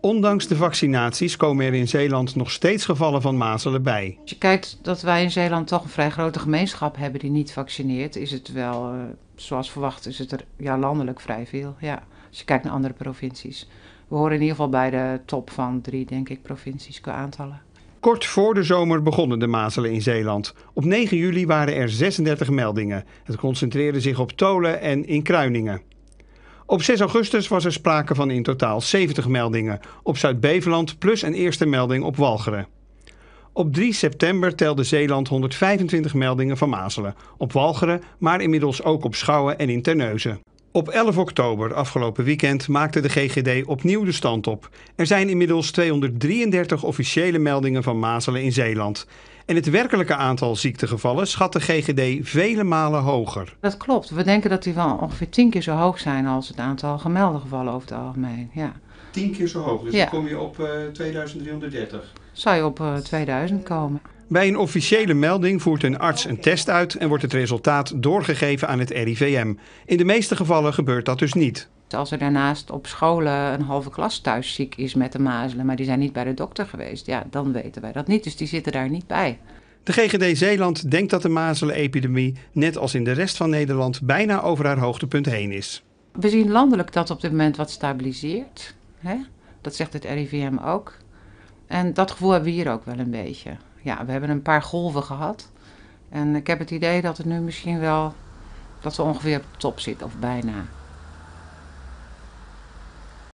Ondanks de vaccinaties komen er in Zeeland nog steeds gevallen van mazelen bij. Als je kijkt dat wij in Zeeland toch een vrij grote gemeenschap hebben die niet vaccineert, is het wel, eh, zoals verwacht, is het er ja, landelijk vrij veel. Ja. Als je kijkt naar andere provincies. We horen in ieder geval bij de top van drie, denk ik, provincies qua aantallen. Kort voor de zomer begonnen de mazelen in Zeeland. Op 9 juli waren er 36 meldingen. Het concentreerde zich op Tolen en in Kruiningen. Op 6 augustus was er sprake van in totaal 70 meldingen op Zuid-Beveland plus een eerste melding op Walcheren. Op 3 september telde Zeeland 125 meldingen van mazelen, op Walcheren, maar inmiddels ook op Schouwen en in Terneuzen. Op 11 oktober afgelopen weekend maakte de GGD opnieuw de stand op. Er zijn inmiddels 233 officiële meldingen van mazelen in Zeeland. En het werkelijke aantal ziektegevallen schat de GGD vele malen hoger. Dat klopt. We denken dat die van ongeveer 10 keer zo hoog zijn als het aantal gemelde gevallen over het algemeen. Ja. 10 keer zo hoog, dus dan kom je op uh, eh, 2330. Zou je op 2000 eh, komen. Bij een officiële melding voert een arts een test uit en wordt het resultaat doorgegeven aan het RIVM. In de meeste gevallen gebeurt dat dus niet. Als er daarnaast op scholen een halve klas thuis ziek is met de mazelen, maar die zijn niet bij de dokter geweest, ja, dan weten wij dat niet. Dus die zitten daar niet bij. De GGD Zeeland denkt dat de mazelenepidemie, net als in de rest van Nederland, bijna over haar hoogtepunt heen is. We zien landelijk dat op dit moment wat stabiliseert. Hè? Dat zegt het RIVM ook. En dat gevoel hebben we hier ook wel een beetje ja, we hebben een paar golven gehad. En ik heb het idee dat het nu misschien wel, dat we ongeveer op de top zitten of bijna.